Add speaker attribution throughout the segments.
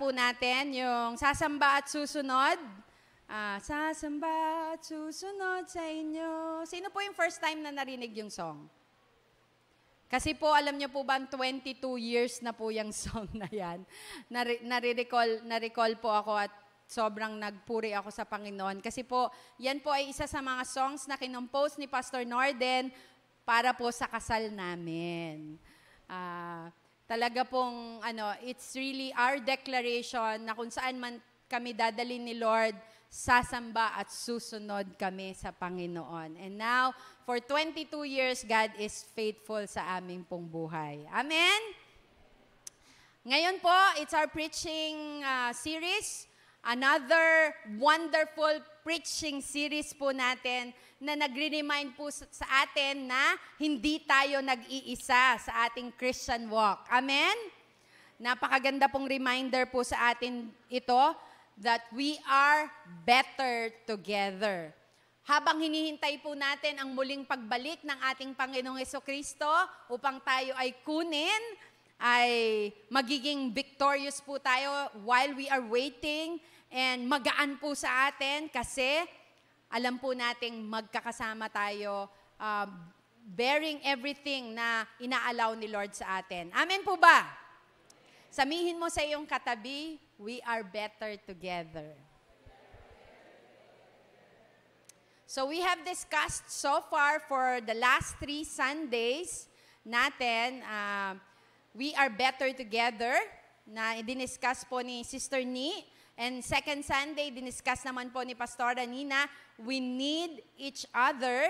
Speaker 1: po natin yung sasamba at susunod. Uh, sasamba at susunod sa inyo. Sino po yung first time na narinig yung song? Kasi po, alam niyo po ba, 22 years na po yung song na yan. Nare-recall nare po ako at sobrang nagpuri ako sa Panginoon. Kasi po, yan po ay isa sa mga songs na kinompose ni Pastor Norden para po sa kasal namin. Uh, talaga pong, ano, it's really our declaration na kung saan man kami dadalhin ni Lord, sasamba at susunod kami sa Panginoon. And now, for 22 years, God is faithful sa aming pong buhay. Amen? Ngayon po, it's our preaching uh, series. Another wonderful preaching series po natin na nagre-remind po sa atin na hindi tayo nag-iisa sa ating Christian walk. Amen? Napakaganda pong reminder po sa atin ito that we are better together. Habang hinihintay po natin ang muling pagbalik ng ating Panginoong Kristo upang tayo ay kunin, ay magiging victorious po tayo while we are waiting and magaan po sa atin kasi alam po nating magkakasama tayo uh, bearing everything na inaalaw ni Lord sa atin. Amen po ba? Samihin mo sa iyong katabi, we are better together. So we have discussed so far for the last three Sundays natin, uh, we are better together, na diniscuss po ni Sister Ni. And second Sunday, diniscuss naman po ni Pastora Nina, we need each other.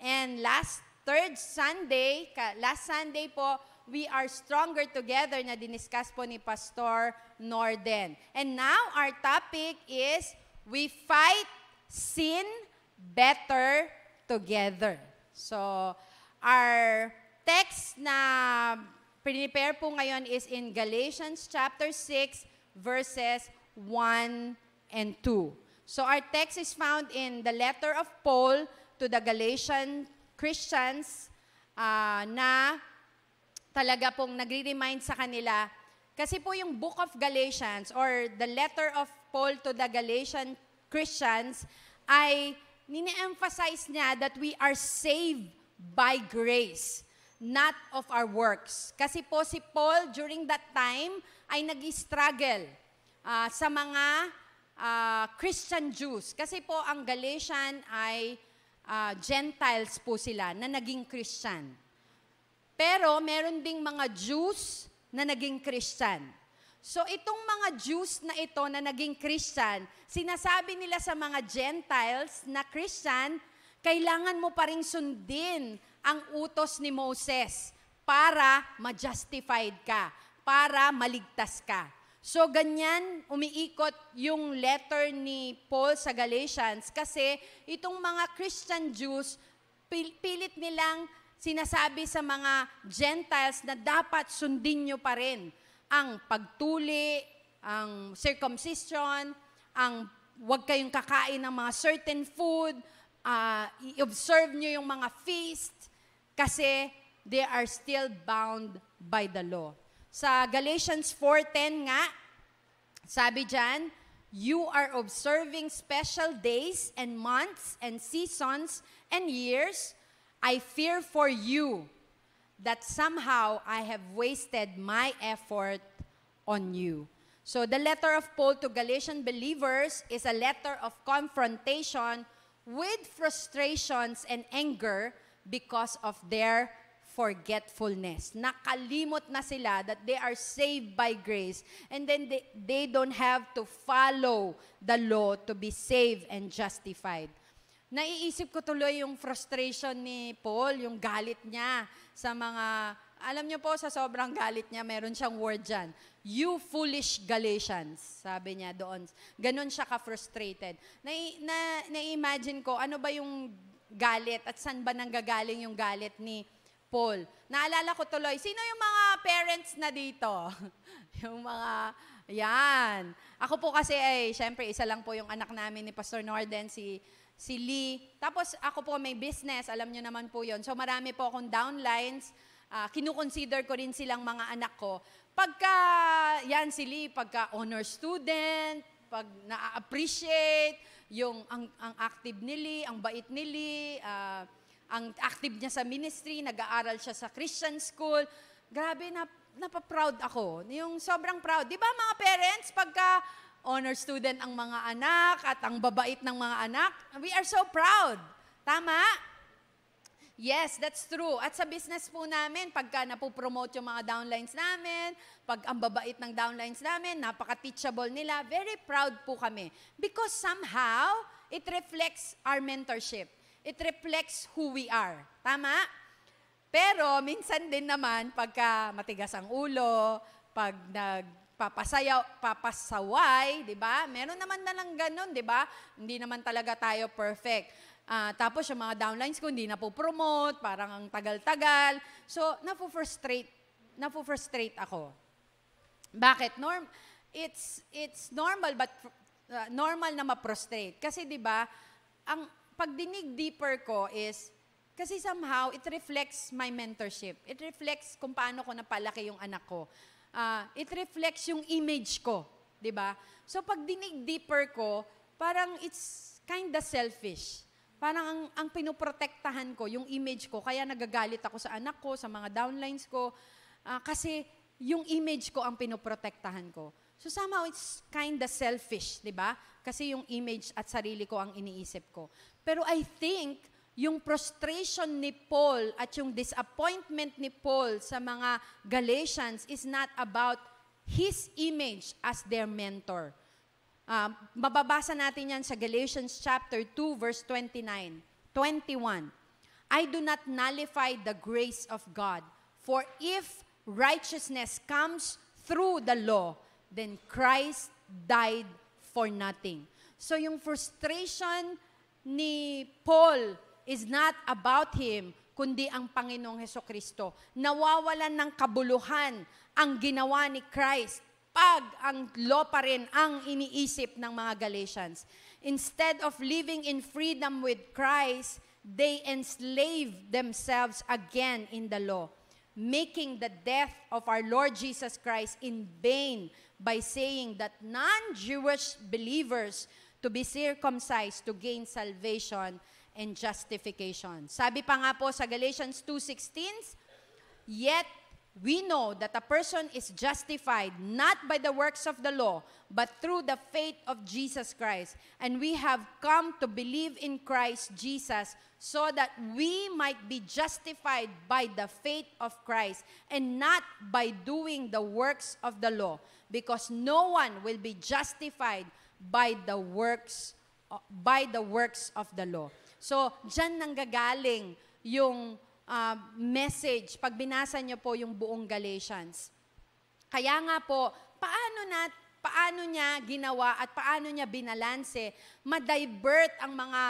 Speaker 1: And last, third Sunday, last Sunday po, we are stronger together na diniscuss po ni Pastor Norden. And now our topic is, we fight sin better together. So, our text na prepare po ngayon is in Galatians chapter 6, verses 1 and 2. So our text is found in the letter of Paul to the Galatian Christians uh, na talaga pong nagre-remind sa kanila. Kasi po yung Book of Galatians or the letter of Paul to the Galatian Christians ay nine-emphasize niya that we are saved by grace, not of our works. Kasi po si Paul during that time ay nag-struggle uh, sa mga uh, Christian Jews. Kasi po ang Galatian ay uh, Gentiles po sila na naging Christian. Pero meron ding mga Jews na naging Christian. So itong mga Jews na ito na naging Christian, sinasabi nila sa mga Gentiles na Christian, kailangan mo pa rin sundin ang utos ni Moses para ma-justified ka, para maligtas ka. So ganyan umiikot yung letter ni Paul sa Galatians kasi itong mga Christian Jews pilit nilang sinasabi sa mga Gentiles na dapat sundin nyo pa rin ang pagtuli, ang circumcision, ang huwag kayong kakain ng mga certain food, uh, i-observe nyo yung mga feast kasi they are still bound by the law. Sa Galatians 4.10 nga, sabi dyan, You are observing special days and months and seasons and years. I fear for you that somehow I have wasted my effort on you. So the letter of Paul to Galatian believers is a letter of confrontation with frustrations and anger because of their forgetfulness. Nakalimot na sila that they are saved by grace and then they, they don't have to follow the law to be saved and justified. Naiisip ko tuloy yung frustration ni Paul, yung galit niya sa mga, alam niyo po, sa sobrang galit niya, meron siyang word dyan. You foolish Galatians, sabi niya doon. Ganon siya ka-frustrated. Na, na, na-imagine ko, ano ba yung galit at saan ba nanggagaling yung galit ni Paul. Naalala ko tuloy, sino yung mga parents na dito? yung mga, yan. Ako po kasi ay, syempre, isa lang po yung anak namin ni Pastor Norden, si, si Lee. Tapos ako po may business, alam nyo naman po yon So marami po akong downlines. Uh, kinukonsider ko rin silang mga anak ko. Pagka, yan si Lee, pagka honor student, pag na-appreciate, yung ang, ang active ni Lee, ang bait ni Lee, uh, ang active niya sa ministry, nag-aaral siya sa Christian school. Grabe, na, napaproud ako. Yung sobrang proud. Di ba mga parents, pagka honor student ang mga anak at ang babait ng mga anak, we are so proud. Tama? Yes, that's true. At sa business po namin, pagka napopromote yung mga downlines namin, pag ang babait ng downlines namin, napaka-teachable nila, very proud po kami. Because somehow, it reflects our mentorship. It reflects who we are. Tama? Pero minsan din naman, pagka matigas ang ulo, pag nagpapasayaw, papasaway, di ba? Meron naman na lang ganun, di ba? Hindi naman talaga tayo perfect. Uh, tapos yung mga downlines ko, hindi na po promote, parang ang tagal-tagal. So, napo-frustrate, napo-frustrate ako. Bakit? Norm, it's, it's normal, but uh, normal na ma-frustrate. Kasi di ba, ang, pag dinig deeper ko is, kasi somehow, it reflects my mentorship. It reflects kung paano ko napalaki yung anak ko. Uh, it reflects yung image ko. ba? Diba? So pag dinig deeper ko, parang it's kind of selfish. Parang ang, ang pinoprotektahan ko, yung image ko. Kaya nagagalit ako sa anak ko, sa mga downlines ko. Uh, kasi yung image ko ang pinoprotektahan ko. So somehow it's kind of selfish, 'di ba? Kasi yung image at sarili ko ang iniisip ko. Pero I think, yung frustration ni Paul at yung disappointment ni Paul sa mga Galatians is not about his image as their mentor. Uh, mababasa natin yan sa Galatians chapter 2 verse 29, 21. I do not nullify the grace of God, for if righteousness comes through the law, then Christ died for nothing. So yung frustration ni Paul is not about him, kundi ang Panginoong Heso Kristo. Nawawalan ng kabuluhan ang ginawa ni Christ pag ang law pa rin ang iniisip ng mga Galatians. Instead of living in freedom with Christ, they enslave themselves again in the law, making the death of our Lord Jesus Christ in vain by saying that non-Jewish believers to be circumcised to gain salvation and justification. Sabi pa nga po sa Galatians 2.16, Yet we know that a person is justified not by the works of the law, but through the faith of Jesus Christ. And we have come to believe in Christ Jesus so that we might be justified by the faith of Christ and not by doing the works of the law, because no one will be justified by the works by the works of the law. So, diyan nanggagaling yung uh, message pag binasa niyo po yung buong Galatians. Kaya nga po, paano nat paano niya ginawa at paano niya binalanse ma-divert ang mga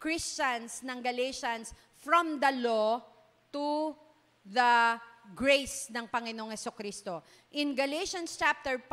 Speaker 1: Christians ng Galatians from the law to the grace ng Panginoong Kristo. In Galatians chapter 5,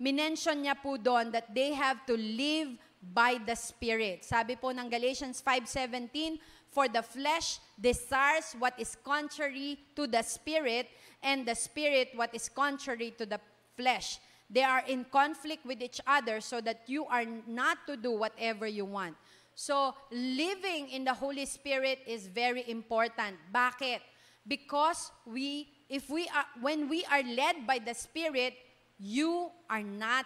Speaker 1: minention niya po doon that they have to live by the Spirit. Sabi po ng Galatians 5.17, For the flesh desires what is contrary to the Spirit, and the Spirit what is contrary to the flesh. They are in conflict with each other so that you are not to do whatever you want. So, living in the Holy Spirit is very important. Bakit? Because we, if we are, when we are led by the Spirit, you are not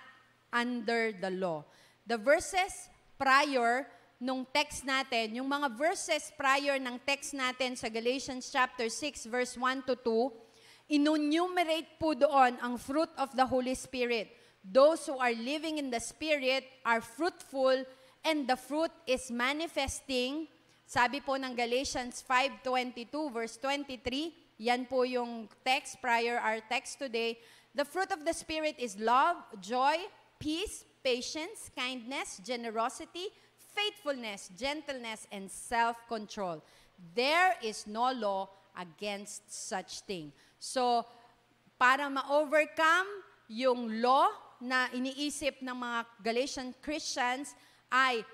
Speaker 1: under the law. The verses prior nung text natin, yung mga verses prior ng text natin sa Galatians chapter 6 verse 1 to 2, inunumerate po doon ang fruit of the Holy Spirit. Those who are living in the Spirit are fruitful and the fruit is manifesting. Sabi po ng Galatians 5:22 verse 23, yan po yung text prior our text today The fruit of the Spirit is love, joy, peace, patience, kindness, generosity, faithfulness, gentleness, and self-control. There is no law against such thing. So, para ma-overcome yung law na iniisip ng mga Galatian Christians ay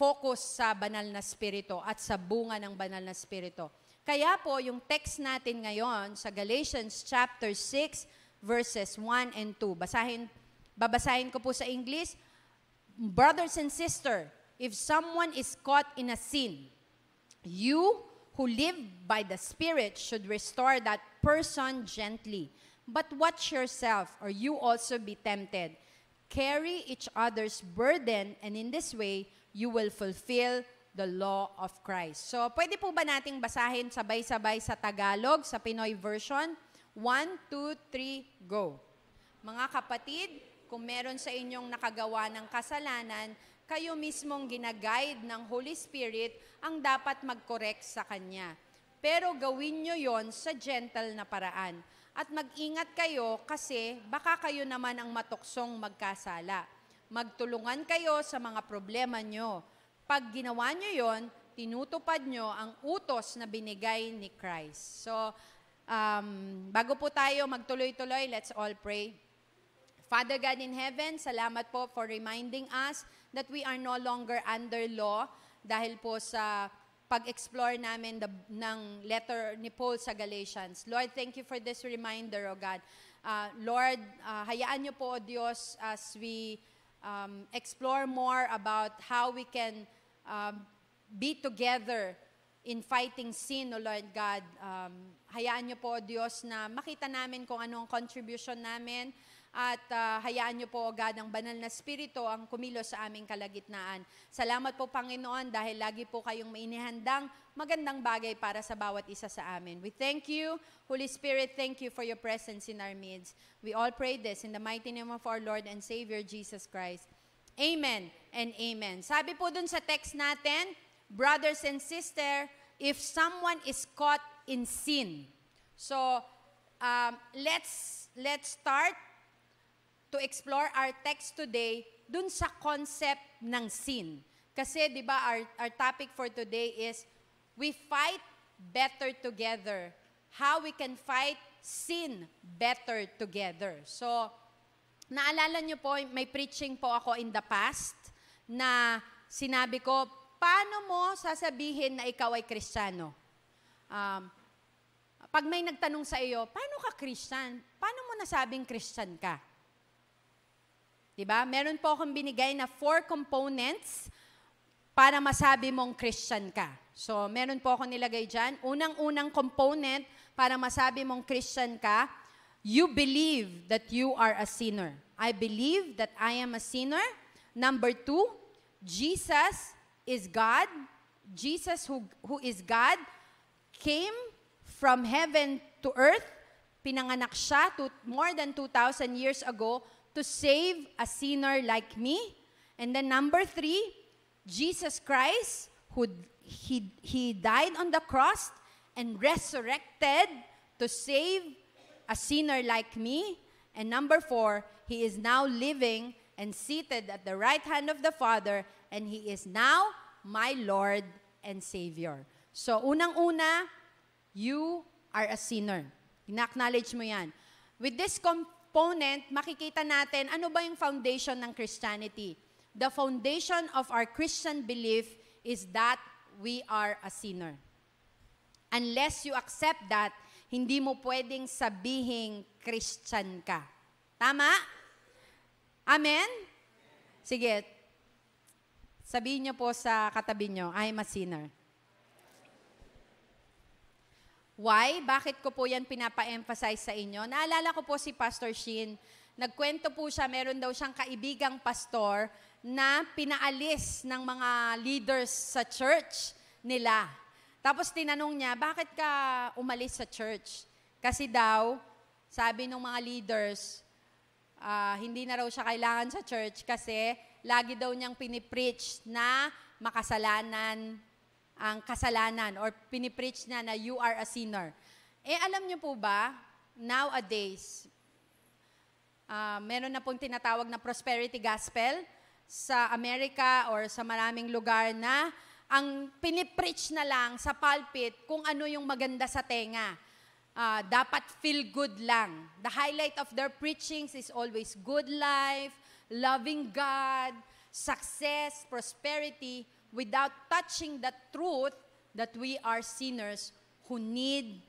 Speaker 1: focus sa banal na spirito at sa bunga ng banal na spirito. Kaya po, yung text natin ngayon sa Galatians chapter 6, verses 1 and 2. Basahin, babasahin ko po sa English. Brothers and sister, if someone is caught in a sin, you who live by the Spirit should restore that person gently. But watch yourself, or you also be tempted. Carry each other's burden, and in this way, you will fulfill the law of Christ. So, pwede po ba nating basahin sabay-sabay sa Tagalog, sa Pinoy version? One, two, three, go. Mga kapatid, kung meron sa inyong nakagawa ng kasalanan, kayo mismong ginaguide ng Holy Spirit ang dapat mag-correct sa Kanya. Pero gawin nyo yon sa gentle na paraan. At mag-ingat kayo kasi baka kayo naman ang matuksong magkasala. Magtulungan kayo sa mga problema nyo. Pag ginawa nyo yon, tinutupad nyo ang utos na binigay ni Christ. So, Um, bago po tayo magtuloy-tuloy, let's all pray. Father God in heaven, salamat po for reminding us that we are no longer under law dahil po sa pag-explore namin the, ng letter ni Paul sa Galatians. Lord, thank you for this reminder, O oh God. Uh, Lord, uh, hayaan niyo po, O Diyos, as we um, explore more about how we can um, be together in fighting sin, O Lord God. Um, hayaan niyo po, O Diyos, na makita namin kung anong contribution namin at uh, hayaan niyo po, O God, ang banal na spirito ang kumilos sa aming kalagitnaan. Salamat po, Panginoon, dahil lagi po kayong mainihandang magandang bagay para sa bawat isa sa amin. We thank you. Holy Spirit, thank you for your presence in our midst. We all pray this in the mighty name of our Lord and Savior, Jesus Christ. Amen and amen. Sabi po dun sa text natin, brothers and sister, if someone is caught in sin. So, um, let's, let's start to explore our text today dun sa concept ng sin. Kasi, di ba, our, our topic for today is we fight better together. How we can fight sin better together. So, naalala nyo po, may preaching po ako in the past na sinabi ko, paano mo sasabihin na ikaw ay kristyano? Um, pag may nagtanong sa iyo, paano ka Christian? Paano mo nasabing Christian ka? Diba? Meron po akong binigay na four components para masabi mong Christian ka. So, meron po ako nilagay dyan. Unang-unang component para masabi mong Christian ka, you believe that you are a sinner. I believe that I am a sinner. Number two, Jesus is God, Jesus who, who is God, came from heaven to earth, pinanganak siya to, more than 2,000 years ago to save a sinner like me. And then number three, Jesus Christ, who he, he died on the cross and resurrected to save a sinner like me. And number four, he is now living and seated at the right hand of the Father and He is now my Lord and Savior. So, unang-una, you are a sinner. ina mo yan. With this component, makikita natin ano ba yung foundation ng Christianity. The foundation of our Christian belief is that we are a sinner. Unless you accept that, hindi mo pwedeng sabihing Christian ka. Tama? Amen? Sige, Sabihin niyo po sa katabi niyo, I'm a sinner. Why? Bakit ko po yan pinapa-emphasize sa inyo? Naalala ko po si Pastor Shin. Nagkwento po siya, meron daw siyang kaibigang pastor na pinaalis ng mga leaders sa church nila. Tapos tinanong niya, bakit ka umalis sa church? Kasi daw, sabi ng mga leaders, uh, hindi na raw siya kailangan sa church kasi lagi daw niyang pinipreach na makasalanan ang kasalanan or pinipreach niya na you are a sinner. Eh alam niyo po ba, nowadays, uh, meron na pong tinatawag na prosperity gospel sa Amerika or sa maraming lugar na ang pinipreach na lang sa pulpit kung ano yung maganda sa tenga. Uh, dapat feel good lang. The highlight of their preachings is always good life, loving God, success, prosperity, without touching the truth that we are sinners who need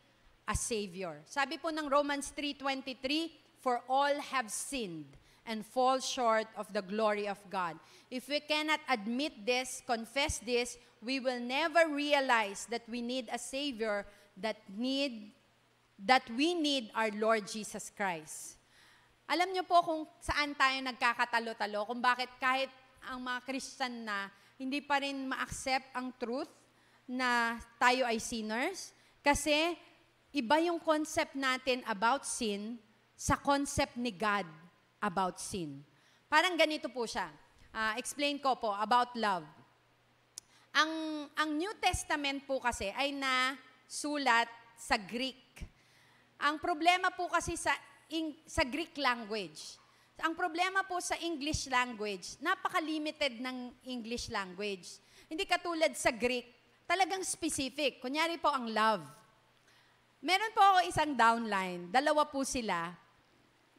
Speaker 1: a Savior. Sabi po ng Romans 3.23, For all have sinned and fall short of the glory of God. If we cannot admit this, confess this, we will never realize that we need a Savior that need that we need our Lord Jesus Christ. Alam niyo po kung saan tayo nagkakatalo-talo, kung bakit kahit ang mga Christian na hindi pa rin ma-accept ang truth na tayo ay sinners. Kasi iba yung concept natin about sin sa concept ni God about sin. Parang ganito po siya. Uh, explain ko po about love. Ang, ang New Testament po kasi ay nasulat sa Greek. Ang problema po kasi sa in, sa Greek language. Ang problema po sa English language, napaka-limited ng English language. Hindi katulad sa Greek, talagang specific. Kunyari po ang love. Meron po ako isang downline, dalawa po sila.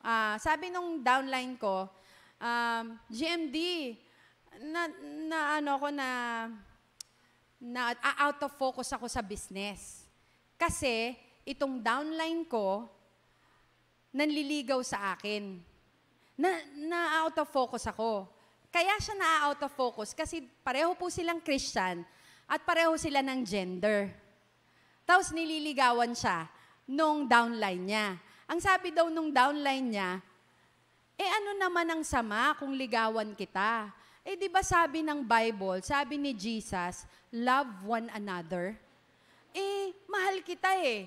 Speaker 1: Uh, sabi nung downline ko, um, GMD, na, na ano ko na, na out of focus ako sa business. Kasi itong downline ko, nanliligaw sa akin. Na, na out of focus ako. Kaya siya na out of focus kasi pareho po silang Christian at pareho sila ng gender. Tapos nililigawan siya nung downline niya. Ang sabi daw nung downline niya, eh ano naman ang sama kung ligawan kita? Eh di ba sabi ng Bible, sabi ni Jesus, love one another? Eh, mahal kita eh.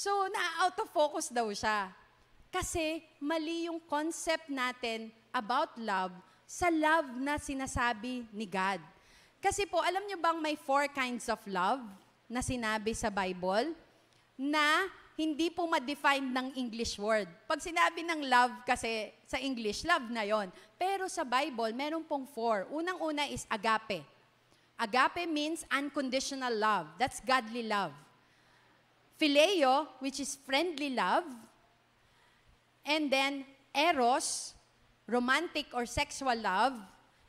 Speaker 1: So, na-out of focus daw siya. Kasi mali yung concept natin about love sa love na sinasabi ni God. Kasi po, alam niyo bang may four kinds of love na sinabi sa Bible na hindi po ma-define ng English word. Pag sinabi ng love kasi sa English, love na yon. Pero sa Bible, meron pong four. Unang-una is agape. Agape means unconditional love. That's godly love phileo, which is friendly love, and then eros, romantic or sexual love,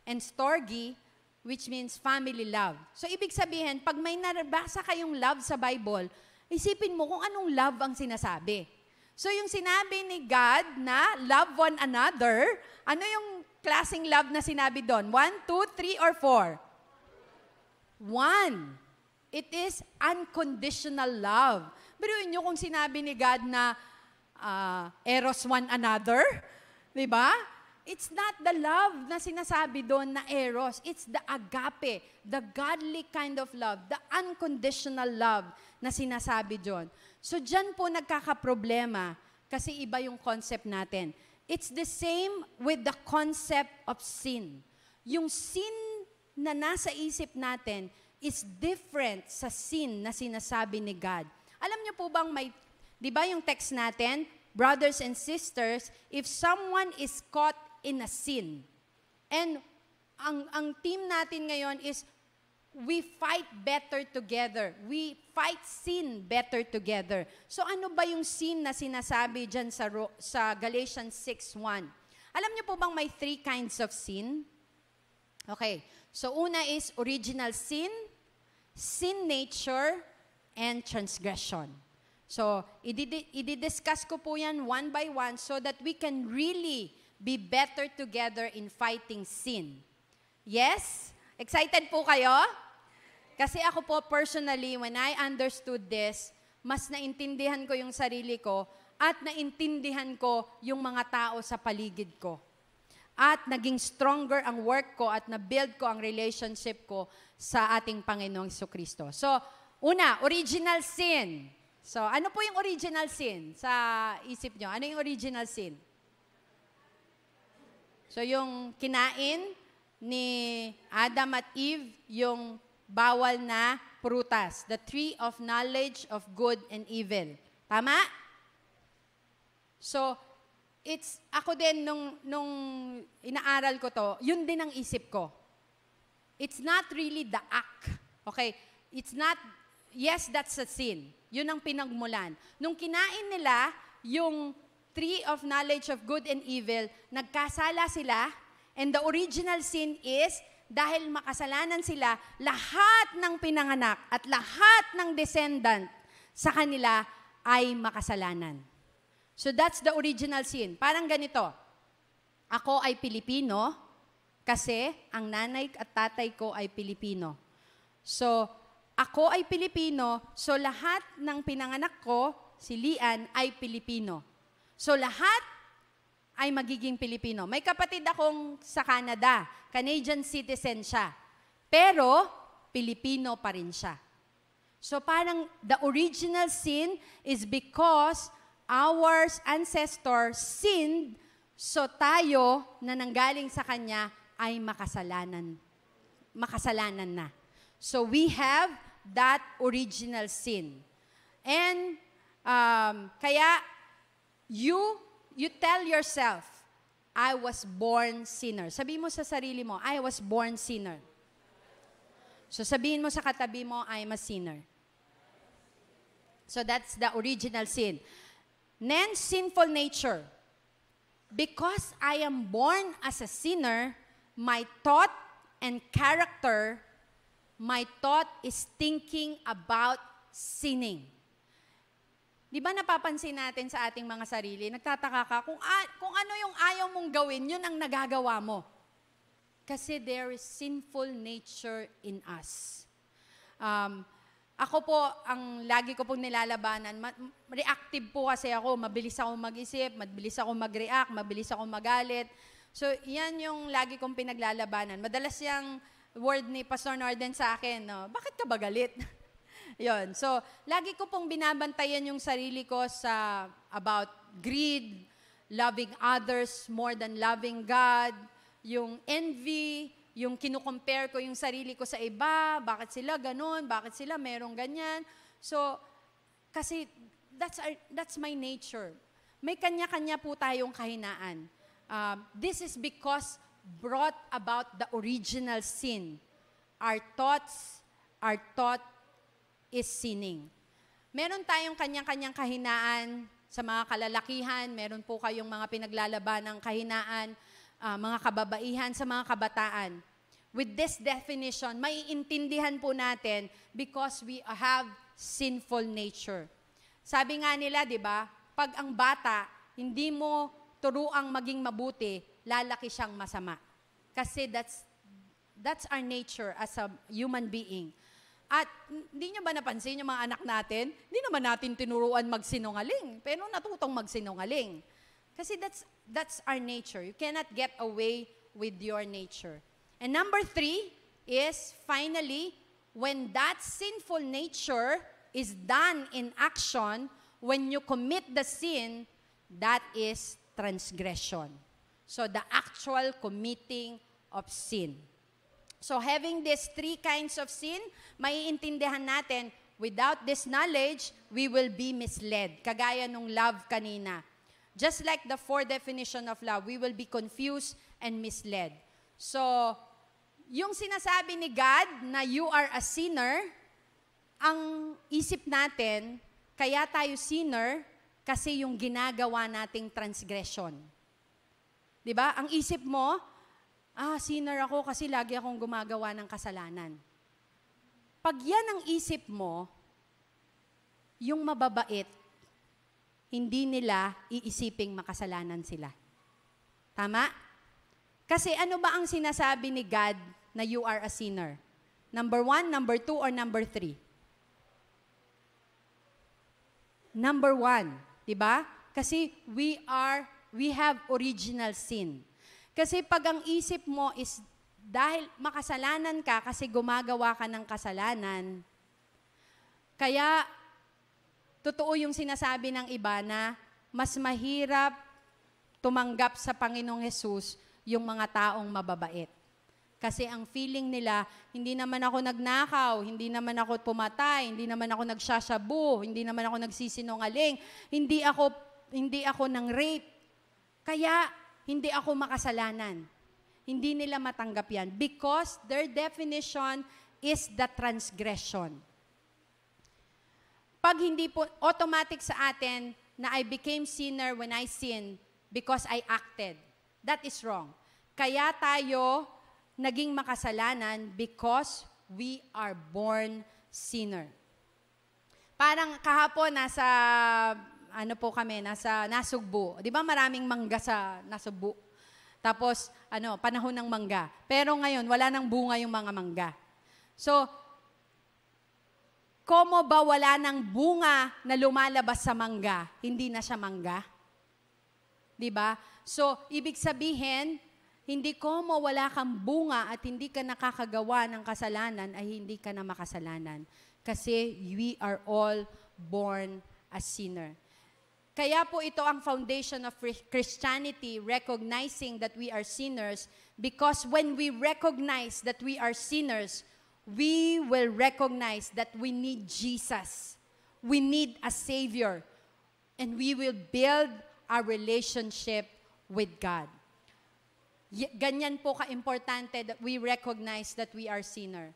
Speaker 1: and storge, which means family love. So ibig sabihin, pag may nabasa kayong love sa Bible, isipin mo kung anong love ang sinasabi. So yung sinabi ni God na love one another, ano yung klaseng love na sinabi doon? One, two, three, or four? One. It is unconditional love. Pero inyo kung sinabi ni God na uh, eros one another, di ba? It's not the love na sinasabi doon na eros. It's the agape, the godly kind of love, the unconditional love na sinasabi doon. So diyan po nagkakaproblema kasi iba yung concept natin. It's the same with the concept of sin. Yung sin na nasa isip natin is different sa sin na sinasabi ni God niyo po bang may, di ba yung text natin, brothers and sisters, if someone is caught in a sin, and ang, ang team natin ngayon is we fight better together. We fight sin better together. So ano ba yung sin na sinasabi dyan sa, sa Galatians 6.1? Alam niyo po bang may three kinds of sin? Okay. So una is original sin, sin nature, and transgression. So, i-discuss ko po yan one by one so that we can really be better together in fighting sin. Yes? Excited po kayo? Kasi ako po personally, when I understood this, mas naintindihan ko yung sarili ko at naintindihan ko yung mga tao sa paligid ko. At naging stronger ang work ko at na-build ko ang relationship ko sa ating Panginoong Kristo. So, Una, original sin. So, ano po yung original sin sa isip nyo? Ano yung original sin? So, yung kinain ni Adam at Eve, yung bawal na prutas. The tree of knowledge of good and evil. Tama? So, it's, ako din nung, nung inaaral ko to, yun din ang isip ko. It's not really the act. Okay? It's not yes, that's a sin. Yun ang pinagmulan. Nung kinain nila yung tree of knowledge of good and evil, nagkasala sila, and the original sin is dahil makasalanan sila, lahat ng pinanganak at lahat ng descendant sa kanila ay makasalanan. So that's the original sin. Parang ganito, ako ay Pilipino kasi ang nanay at tatay ko ay Pilipino. So, ako ay Pilipino, so lahat ng pinanganak ko, si Lian, ay Pilipino. So lahat ay magiging Pilipino. May kapatid akong sa Canada, Canadian citizen siya. Pero, Pilipino pa rin siya. So parang the original sin is because our ancestor sinned so tayo na nanggaling sa kanya ay makasalanan. Makasalanan na. So we have that original sin. And um, kaya you you tell yourself, I was born sinner. Sabi mo sa sarili mo, I was born sinner. So sabihin mo sa katabi mo, I'm a sinner. So that's the original sin. Then sinful nature. Because I am born as a sinner, my thought and character My thought is thinking about sinning. Di ba napapansin natin sa ating mga sarili, nagtataka ka kung, a- kung ano yung ayaw mong gawin, yun ang nagagawa mo. Kasi there is sinful nature in us. Um, ako po, ang lagi ko pong nilalabanan, ma- reactive po kasi ako, mabilis ako mag-isip, mabilis ako mag-react, mabilis ako magalit. So, yan yung lagi kong pinaglalabanan. Madalas yang word ni Pastor Norden sa akin, no? Bakit ka ba galit? yon So, lagi ko pong binabantayan yung sarili ko sa about greed, loving others more than loving God, yung envy, yung kinukompare ko yung sarili ko sa iba, bakit sila ganun, bakit sila merong ganyan. So, kasi that's, our, that's my nature. May kanya-kanya po tayong kahinaan. Uh, this is because brought about the original sin. Our thoughts, our thought is sinning. Meron tayong kanyang-kanyang kahinaan sa mga kalalakihan, meron po kayong mga pinaglalaban ng kahinaan, uh, mga kababaihan sa mga kabataan. With this definition, maiintindihan po natin because we have sinful nature. Sabi nga nila, di ba, pag ang bata, hindi mo turuang maging mabuti, lalaki siyang masama. Kasi that's, that's our nature as a human being. At hindi nyo ba napansin yung mga anak natin? Hindi naman natin tinuruan magsinungaling, pero natutong magsinungaling. Kasi that's, that's our nature. You cannot get away with your nature. And number three is, finally, when that sinful nature is done in action, when you commit the sin, that is transgression. So the actual committing of sin. So having these three kinds of sin, maiintindihan natin, without this knowledge, we will be misled. Kagaya nung love kanina. Just like the four definition of love, we will be confused and misled. So, yung sinasabi ni God na you are a sinner, ang isip natin, kaya tayo sinner kasi yung ginagawa nating transgression. 'Di ba? Ang isip mo, ah, sinner ako kasi lagi akong gumagawa ng kasalanan. Pag yan ang isip mo, yung mababait, hindi nila iisiping makasalanan sila. Tama? Kasi ano ba ang sinasabi ni God na you are a sinner? Number one, number two, or number three? Number one, di ba? Kasi we are we have original sin. Kasi pag ang isip mo is dahil makasalanan ka kasi gumagawa ka ng kasalanan, kaya totoo yung sinasabi ng iba na mas mahirap tumanggap sa Panginoong Hesus yung mga taong mababait. Kasi ang feeling nila, hindi naman ako nagnakaw, hindi naman ako pumatay, hindi naman ako nagsasyabu, hindi naman ako nagsisinungaling, hindi ako hindi ako ng rape. Kaya, hindi ako makasalanan. Hindi nila matanggap yan because their definition is the transgression. Pag hindi po, automatic sa atin na I became sinner when I sin because I acted. That is wrong. Kaya tayo naging makasalanan because we are born sinner. Parang kahapon, nasa ano po kami, nasa Nasugbo. Di ba maraming mangga sa Nasugbo? Tapos, ano, panahon ng mangga. Pero ngayon, wala nang bunga yung mga mangga. So, komo ba wala nang bunga na lumalabas sa mangga, hindi na siya mangga? Di ba? So, ibig sabihin, hindi komo wala kang bunga at hindi ka nakakagawa ng kasalanan ay hindi ka na makasalanan. Kasi we are all born a sinner. Kaya po ito ang foundation of Christianity, recognizing that we are sinners, because when we recognize that we are sinners, we will recognize that we need Jesus. We need a Savior. And we will build our relationship with God. Ganyan po ka-importante that we recognize that we are sinner.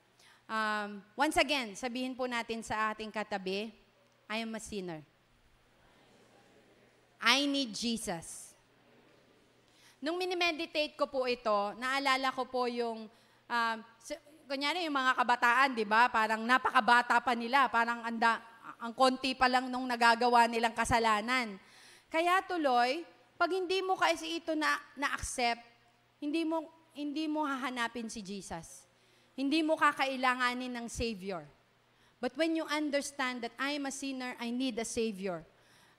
Speaker 1: Um, once again, sabihin po natin sa ating katabi, I am a sinner. I need Jesus. Nung minimeditate ko po ito, naalala ko po yung, uh, kunyari yung mga kabataan, di ba? Parang napakabata pa nila, parang anda, ang konti pa lang nung nagagawa nilang kasalanan. Kaya tuloy, pag hindi mo kasi ito na, na-accept, hindi mo, hindi mo hahanapin si Jesus. Hindi mo kakailanganin ng Savior. But when you understand that I am a sinner, I need a Savior.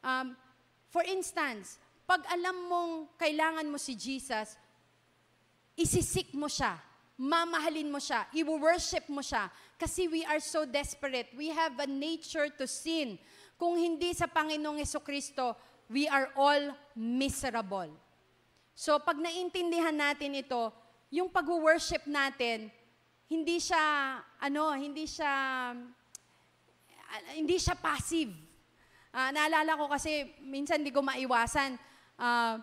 Speaker 1: Um, For instance, pag alam mong kailangan mo si Jesus, isisik mo siya, mamahalin mo siya, i-worship mo siya. Kasi we are so desperate. We have a nature to sin. Kung hindi sa Panginoong Yeso Kristo, we are all miserable. So pag naintindihan natin ito, yung pag-worship natin, hindi siya, ano, hindi siya, ah, hindi siya passive Uh, naalala ko kasi minsan hindi ko maiwasan. Uh,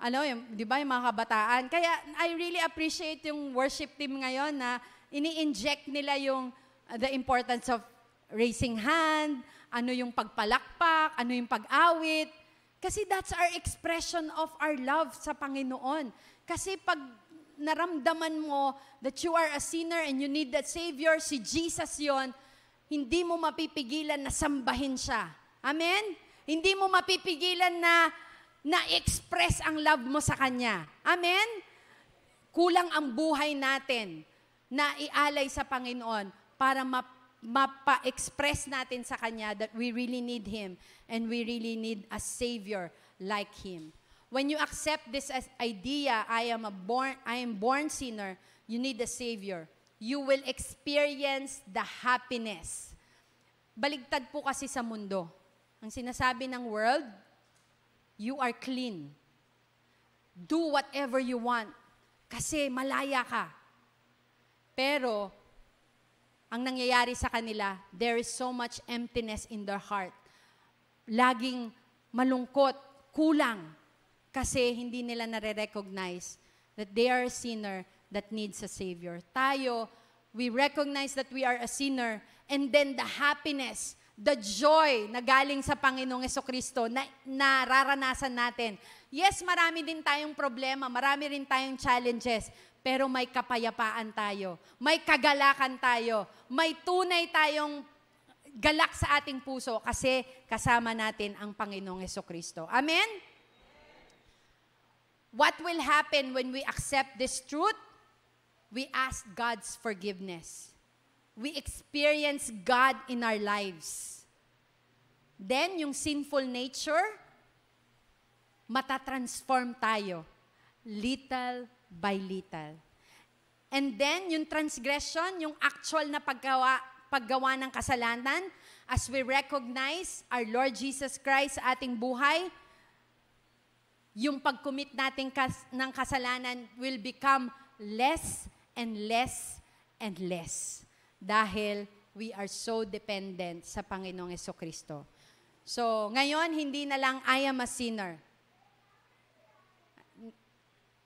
Speaker 1: ano, yung, di ba, yung mga kabataan. Kaya I really appreciate yung worship team ngayon na ini-inject nila yung uh, the importance of raising hand, ano yung pagpalakpak, ano yung pag-awit. Kasi that's our expression of our love sa Panginoon. Kasi pag naramdaman mo that you are a sinner and you need that Savior, si Jesus yon, hindi mo mapipigilan na sambahin siya Amen? Hindi mo mapipigilan na na-express ang love mo sa Kanya. Amen? Kulang ang buhay natin na ialay sa Panginoon para map mapa-express natin sa Kanya that we really need Him and we really need a Savior like Him. When you accept this as idea, I am a born, I am born sinner, you need a Savior. You will experience the happiness. Baligtad po kasi sa mundo ang sinasabi ng world, you are clean. Do whatever you want kasi malaya ka. Pero, ang nangyayari sa kanila, there is so much emptiness in their heart. Laging malungkot, kulang, kasi hindi nila nare-recognize that they are a sinner that needs a Savior. Tayo, we recognize that we are a sinner, and then the happiness the joy na galing sa Panginoong Kristo na nararanasan natin. Yes, marami din tayong problema, marami rin tayong challenges, pero may kapayapaan tayo, may kagalakan tayo, may tunay tayong galak sa ating puso kasi kasama natin ang Panginoong Kristo. Amen? What will happen when we accept this truth? We ask God's forgiveness we experience God in our lives. Then, yung sinful nature, matatransform tayo, little by little. And then, yung transgression, yung actual na paggawa, paggawa ng kasalanan, as we recognize our Lord Jesus Christ sa ating buhay, yung pag-commit natin kas- ng kasalanan will become less and less and less dahil we are so dependent sa Panginoong Yeso Kristo. So, ngayon, hindi na lang I am a sinner.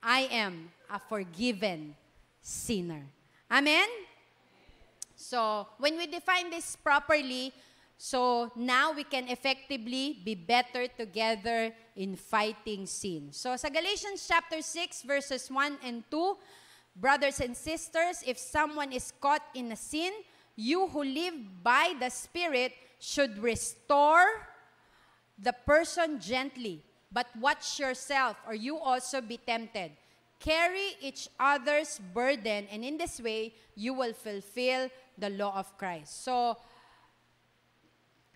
Speaker 1: I am a forgiven sinner. Amen? So, when we define this properly, so now we can effectively be better together in fighting sin. So, sa Galatians chapter 6, verses 1 and 2, Brothers and sisters, if someone is caught in a sin, you who live by the Spirit should restore the person gently, but watch yourself, or you also be tempted. Carry each other's burden, and in this way, you will fulfill the law of Christ. So,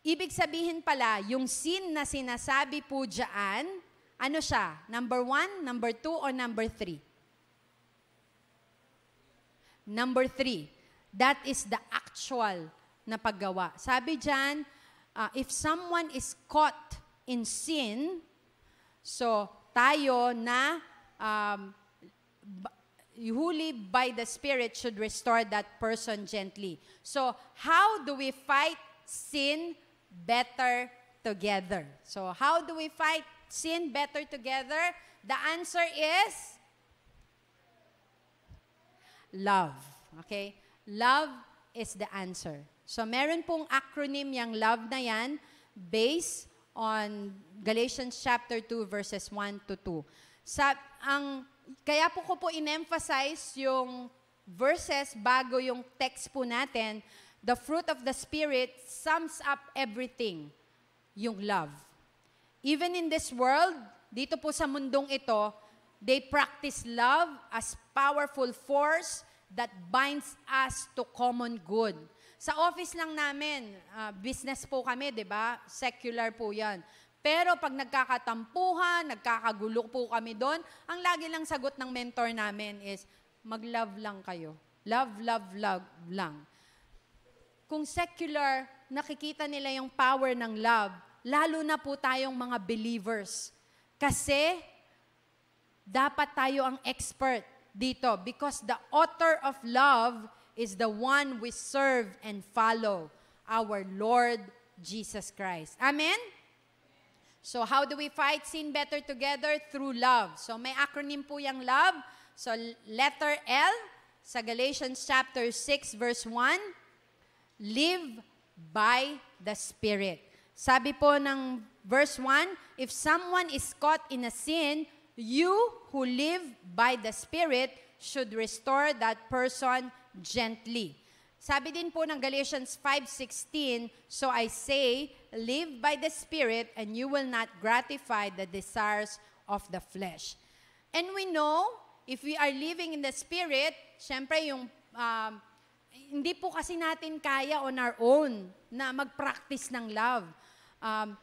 Speaker 1: ibig sabihin pala, yung sin na sinasabi po dyan, ano siya? Number one, number two, or number three? Number three, that is the actual na paggawa. Sabi dyan, uh, if someone is caught in sin, so tayo na um, huli by the Spirit should restore that person gently. So how do we fight sin better together? So how do we fight sin better together? The answer is love. Okay? Love is the answer. So meron pong acronym yung love na yan based on Galatians chapter 2 verses 1 to 2. Sa ang kaya po ko po in-emphasize yung verses bago yung text po natin, the fruit of the spirit sums up everything, yung love. Even in this world, dito po sa mundong ito, They practice love as powerful force that binds us to common good. Sa office lang namin, uh, business po kami, di ba? Secular po yan. Pero pag nagkakatampuhan, nagkakagulo po kami doon, ang lagi lang sagot ng mentor namin is, mag-love lang kayo. Love, love, love lang. Kung secular, nakikita nila yung power ng love, lalo na po tayong mga believers. Kasi dapat tayo ang expert dito because the author of love is the one we serve and follow, our Lord Jesus Christ. Amen? So how do we fight sin better together? Through love. So may acronym po yung love. So letter L sa Galatians chapter 6 verse 1, live by the Spirit. Sabi po ng verse 1, if someone is caught in a sin, You who live by the Spirit should restore that person gently. Sabi din po ng Galatians 5.16, So I say, live by the Spirit and you will not gratify the desires of the flesh. And we know, if we are living in the Spirit, syempre yung, um, hindi po kasi natin kaya on our own na mag-practice ng love. Um,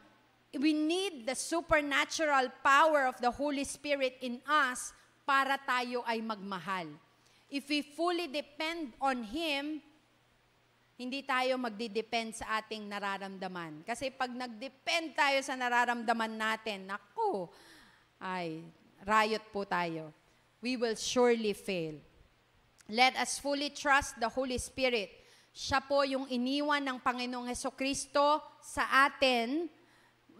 Speaker 1: we need the supernatural power of the Holy Spirit in us para tayo ay magmahal. If we fully depend on Him, hindi tayo magdidepend sa ating nararamdaman. Kasi pag nagdepend tayo sa nararamdaman natin, naku, ay, riot po tayo. We will surely fail. Let us fully trust the Holy Spirit. Siya po yung iniwan ng Panginoong Heso Kristo sa atin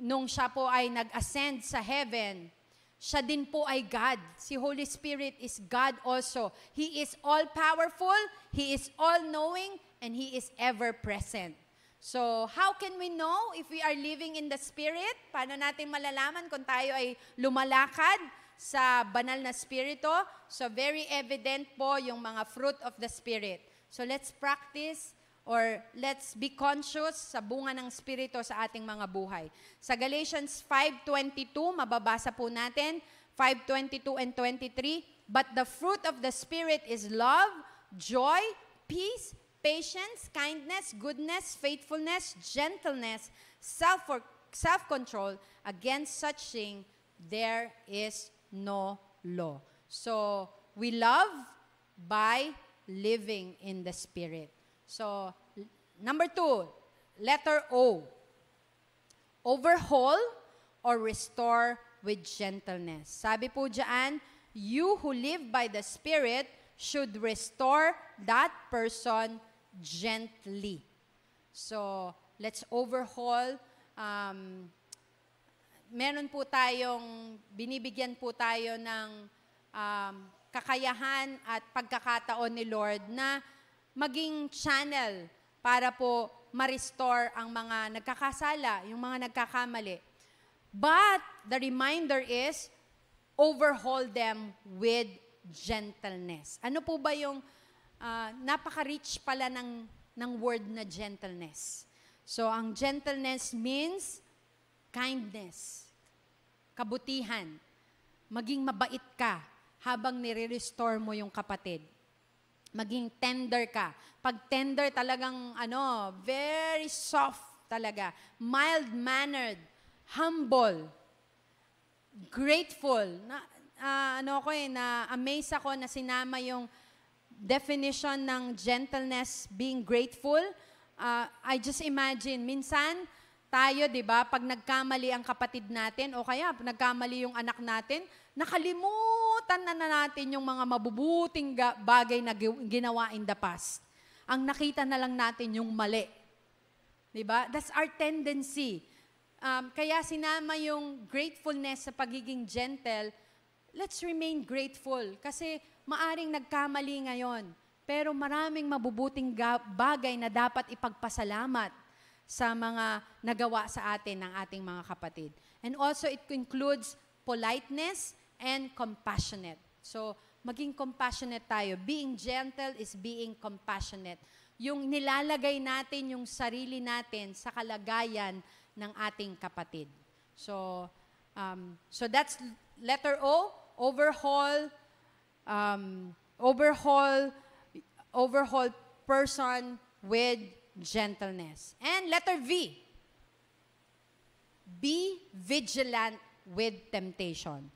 Speaker 1: nung siya po ay nag-ascend sa heaven, siya din po ay God. Si Holy Spirit is God also. He is all-powerful, He is all-knowing, and He is ever-present. So, how can we know if we are living in the Spirit? Paano natin malalaman kung tayo ay lumalakad sa banal na Spirito? So, very evident po yung mga fruit of the Spirit. So, let's practice or let's be conscious sa bunga ng Espiritu sa ating mga buhay. Sa Galatians 5.22, mababasa po natin, 5.22 and 23, But the fruit of the Spirit is love, joy, peace, patience, kindness, goodness, faithfulness, gentleness, self-control. Against such thing, there is no law. So, we love by living in the Spirit. So, number two, letter O. Overhaul or restore with gentleness. Sabi po dyan, you who live by the Spirit should restore that person gently. So, let's overhaul. Um, meron po tayong, binibigyan po tayo ng um, kakayahan at pagkakataon ni Lord na maging channel para po ma-restore ang mga nagkakasala, yung mga nagkakamali. But the reminder is, overhaul them with gentleness. Ano po ba yung uh, napaka-rich pala ng, ng word na gentleness? So, ang gentleness means kindness, kabutihan, maging mabait ka habang nire-restore mo yung kapatid maging tender ka. Pag tender talagang ano, very soft talaga, mild-mannered, humble, grateful. Na, uh, ano ko eh, na amaze ako na sinama yung definition ng gentleness, being grateful. Uh, I just imagine, minsan, tayo, di ba, pag nagkamali ang kapatid natin o kaya nagkamali yung anak natin, nakalimutan Nakalimutan na, na natin yung mga mabubuting bagay na ginawa in the past. Ang nakita na lang natin yung mali. 'Di ba? That's our tendency. Um, kaya sinama yung gratefulness sa pagiging gentle. Let's remain grateful kasi maaring nagkamali ngayon. Pero maraming mabubuting bagay na dapat ipagpasalamat sa mga nagawa sa atin ng ating mga kapatid. And also it includes politeness and compassionate. So, maging compassionate tayo. Being gentle is being compassionate. Yung nilalagay natin yung sarili natin sa kalagayan ng ating kapatid. So, um, so that's letter O, overhaul, um, overhaul, overhaul person with gentleness. And letter V, be vigilant with temptation.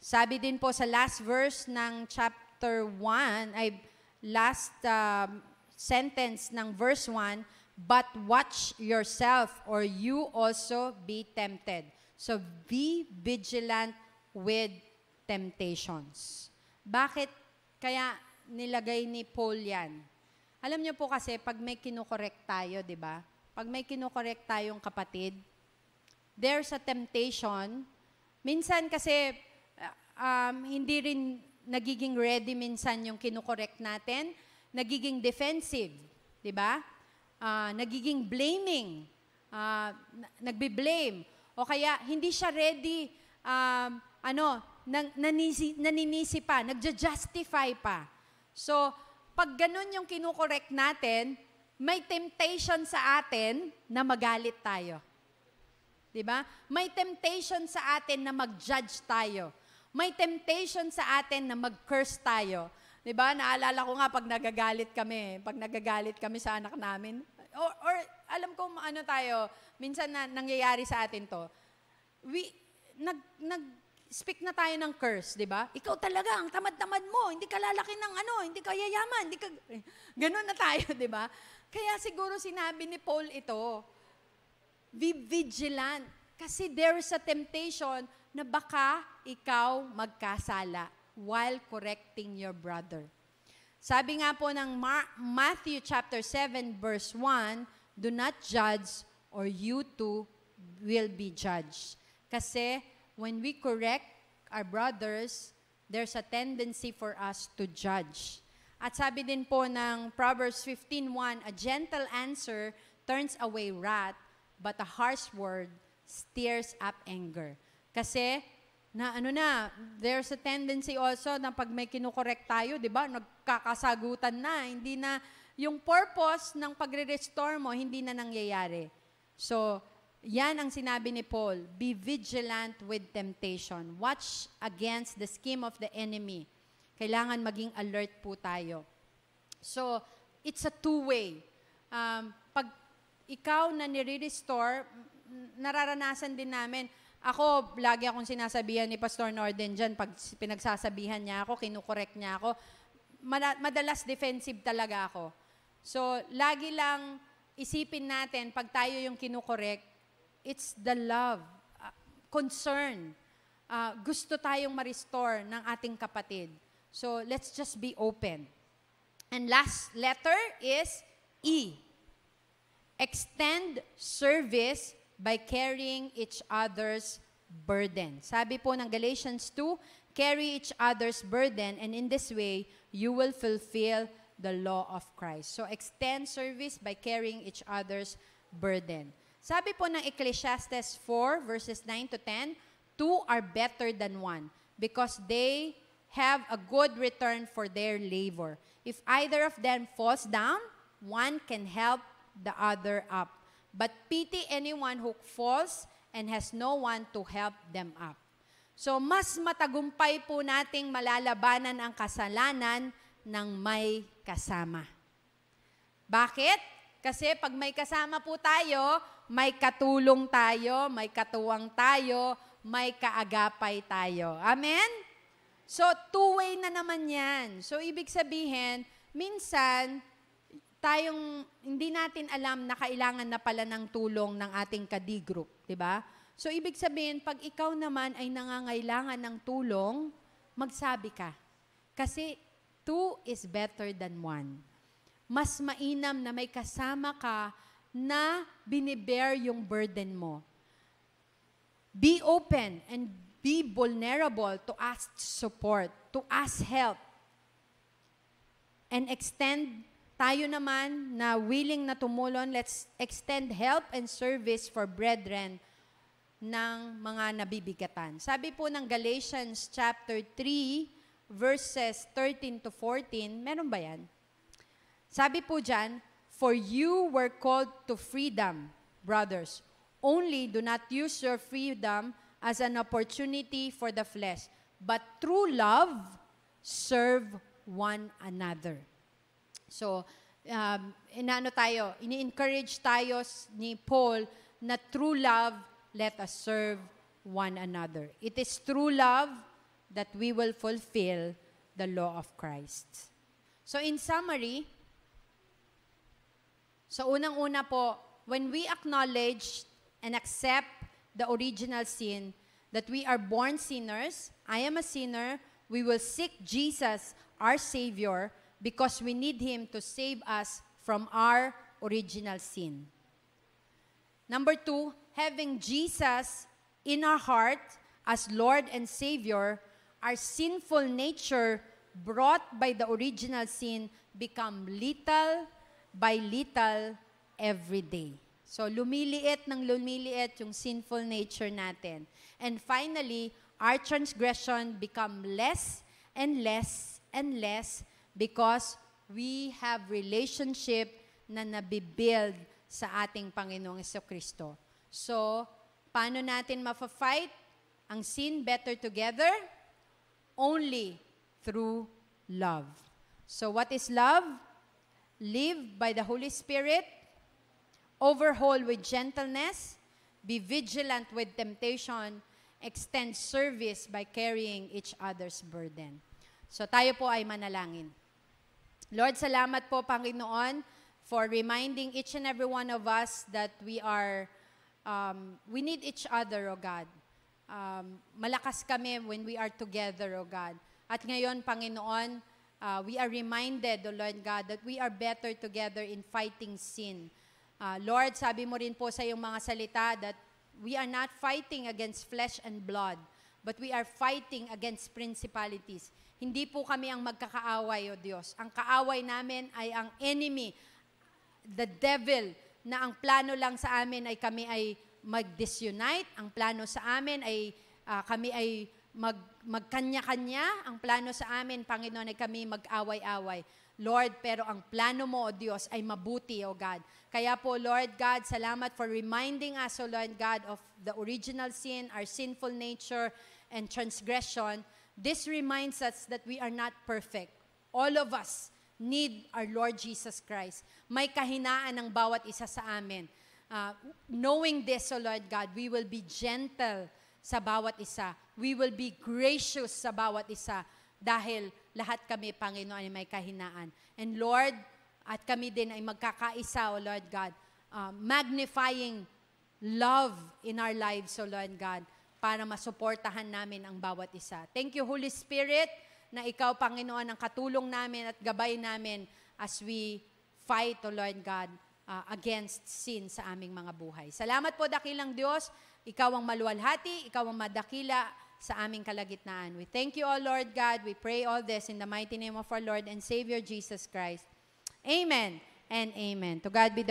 Speaker 1: Sabi din po sa last verse ng chapter 1, ay last um, sentence ng verse 1, but watch yourself or you also be tempted. So be vigilant with temptations. Bakit kaya nilagay ni Paul yan? Alam niyo po kasi pag may kinokorek tayo, 'di ba? Pag may kinokorek tayong kapatid, there's a temptation. Minsan kasi um, hindi rin nagiging ready minsan yung kinokorek natin, nagiging defensive, di ba? Uh, nagiging blaming, uh, ah, nagbe-blame. O kaya, hindi siya ready, um, ano, nan nanisi, naninisi pa, nagja-justify pa. So, pag ganun yung kinokorek natin, may temptation sa atin na magalit tayo. 'Di ba? May temptation sa atin na mag-judge tayo. May temptation sa atin na mag-curse tayo. 'Di ba? Naalala ko nga pag nagagalit kami, pag nagagalit kami sa anak namin, or, or alam ko ano tayo, minsan na, nangyayari sa atin 'to. We nag nag speak na tayo ng curse, 'di ba? Ikaw talaga ang tamad-tamad mo, hindi ka lalaki ng ano, hindi ka yayaman, hindi ka ganun na tayo, 'di ba? Kaya siguro sinabi ni Paul ito, be vigilant kasi there is a temptation na baka ikaw magkasala while correcting your brother. Sabi nga po ng Mar- Matthew chapter 7 verse 1, do not judge or you too will be judged. Kasi when we correct our brothers, there's a tendency for us to judge. At sabi din po ng Proverbs 15:1, a gentle answer turns away wrath, but a harsh word stirs up anger. Kasi, na ano na, there's a tendency also na pag may kinukorek tayo, di ba, nagkakasagutan na, hindi na, yung purpose ng pagre-restore mo, hindi na nangyayari. So, yan ang sinabi ni Paul, be vigilant with temptation. Watch against the scheme of the enemy. Kailangan maging alert po tayo. So, it's a two-way. Um, pag ikaw na nire-restore, nararanasan din namin, ako, lagi akong sinasabihan ni Pastor Norden dyan, pag pinagsasabihan niya ako, kinukorek niya ako, madalas defensive talaga ako. So, lagi lang isipin natin, pag tayo yung kinukorek, it's the love, uh, concern. Uh, gusto tayong ma-restore ng ating kapatid. So, let's just be open. And last letter is E. Extend service by carrying each other's burden. Sabi po ng Galatians 2, carry each other's burden and in this way, you will fulfill the law of Christ. So extend service by carrying each other's burden. Sabi po ng Ecclesiastes 4 verses 9 to 10, two are better than one because they have a good return for their labor. If either of them falls down, one can help the other up but pity anyone who falls and has no one to help them up. So, mas matagumpay po nating malalabanan ang kasalanan ng may kasama. Bakit? Kasi pag may kasama po tayo, may katulong tayo, may katuwang tayo, may kaagapay tayo. Amen? So, two-way na naman yan. So, ibig sabihin, minsan, tayong hindi natin alam na kailangan na pala ng tulong ng ating kadi group, 'di ba? So ibig sabihin, pag ikaw naman ay nangangailangan ng tulong, magsabi ka. Kasi two is better than one. Mas mainam na may kasama ka na binibear yung burden mo. Be open and be vulnerable to ask support, to ask help, and extend tayo naman na willing na tumulon, let's extend help and service for brethren ng mga nabibigatan. Sabi po ng Galatians chapter 3 verses 13 to 14, meron ba yan? Sabi po dyan, For you were called to freedom, brothers. Only do not use your freedom as an opportunity for the flesh, but through love, serve one another. So, um, inano tayo, ini-encourage tayo ni Paul na true love, let us serve one another. It is true love that we will fulfill the law of Christ. So in summary, so unang-una po, when we acknowledge and accept the original sin, that we are born sinners, I am a sinner, we will seek Jesus, our Savior, because we need Him to save us from our original sin. Number two, having Jesus in our heart as Lord and Savior, our sinful nature brought by the original sin become little by little every day. So lumiliit ng lumiliit yung sinful nature natin. And finally, our transgression become less and less and less because we have relationship na nabibuild sa ating Panginoong Kristo. So, paano natin mafa-fight ang sin better together? Only through love. So, what is love? Live by the Holy Spirit, overhaul with gentleness, be vigilant with temptation, extend service by carrying each other's burden. So tayo po ay manalangin. Lord, salamat po Panginoon for reminding each and every one of us that we are, um, we need each other, O God. Um, malakas kami when we are together, O God. At ngayon, Panginoon, uh, we are reminded, O Lord God, that we are better together in fighting sin. Uh, Lord, sabi mo rin po sa iyong mga salita that we are not fighting against flesh and blood, but we are fighting against principalities. Hindi po kami ang magkakaaway, O Diyos. Ang kaaway namin ay ang enemy, the devil, na ang plano lang sa amin ay kami ay mag-disunite, ang plano sa amin ay uh, kami ay mag, magkanya-kanya, ang plano sa amin, Panginoon, ay kami mag-away-away. Lord, pero ang plano mo, O Diyos, ay mabuti, O God. Kaya po, Lord God, salamat for reminding us, O Lord God, of the original sin, our sinful nature, and transgression, this reminds us that we are not perfect. All of us need our Lord Jesus Christ. May kahinaan ang bawat isa sa amin. Uh, knowing this, O Lord God, we will be gentle sa bawat isa. We will be gracious sa bawat isa dahil lahat kami, Panginoon, ay may kahinaan. And Lord, at kami din ay magkakaisa, O Lord God, uh, magnifying love in our lives, O Lord God para masuportahan namin ang bawat isa. Thank you, Holy Spirit, na Ikaw, Panginoon, ang katulong namin at gabay namin as we fight, O oh Lord God, uh, against sin sa aming mga buhay. Salamat po, dakilang Diyos. Ikaw ang maluwalhati, Ikaw ang madakila sa aming kalagitnaan. We thank you, O Lord God. We pray all this in the mighty name of our Lord and Savior Jesus Christ. Amen and amen. To God be the